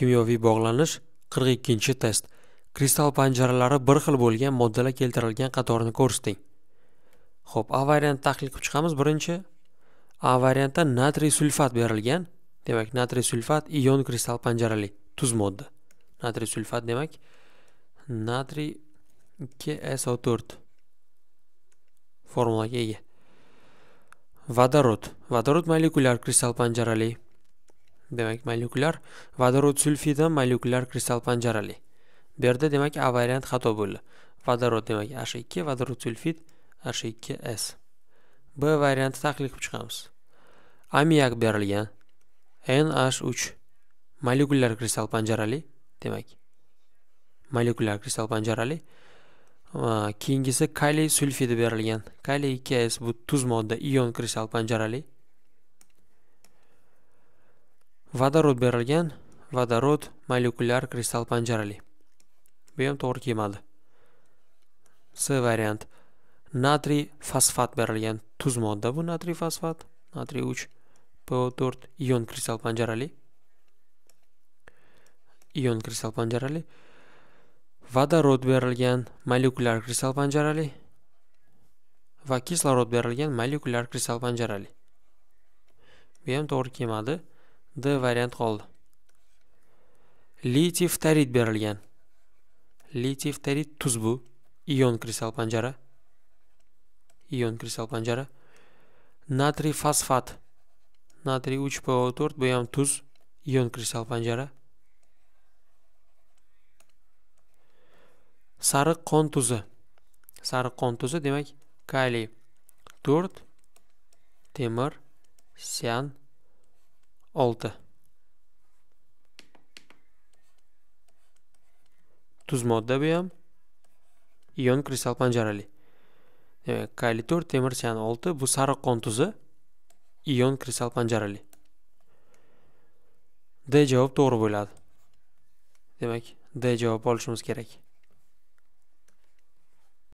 kimyoviy bog'lanish 42 test Kristal panjaralari bir xil bo'lgan moddalar keltirilgan qatorni ko'rsating Xo'p, a variantni tahlil qilib chiqamiz birinchi a variantda natriy sulfat berilgan demak natriy sulfat ion kristal panjarali tuz modda natriy sulfat demak natriy 2so4 formulaga ega vodorod vodorod molekulyar kristal panjarali demak molekulyar vodorod sulfidi molekulyar kristall panjarali bu yerda demak a variant xato bo'ldi vodorod demak h 2 vodorod sulfid h 2 s b varianti tahlil qilib chiqamiz ammiak berilgan nh 3 molekulyar kristall panjarali demak molekulyar kristall panjarali keyingisi kaliy sulfidi berilgan kaliy 2s bu tuz modda ion kristall panjarali vodorod berilgan vodorod molekulyar kristall panjarali bu ham to'g'ri kelmadi c variant natriy fosfat berilgan tuz modda bu natriy fosfat natriy uch po to'rt ion kristall panjarali ion kristall panjarali vodorod berilgan molekulyar kristall panjarali va kislorod berilgan molekulyar kristall panjarali bu ham to'g'ri kelmadi d variant qoldi litiy ftarid berilgan litiy ftarid tuz bu ion kristal panjara ion kristal panjara natriy fosfat natriy 3po4 bu ham tuz ion kristal panjara sariq qon tuzi sariq qon tuzi demak kaliy 4 temir sian olti tuz modda bu ham ion kristal panjarali demak kaliy temir temirchan olti bu sariq qon tuzi ion kristal panjarali d javob to'g'ri bo'ladi demak d javob olishimiz kerak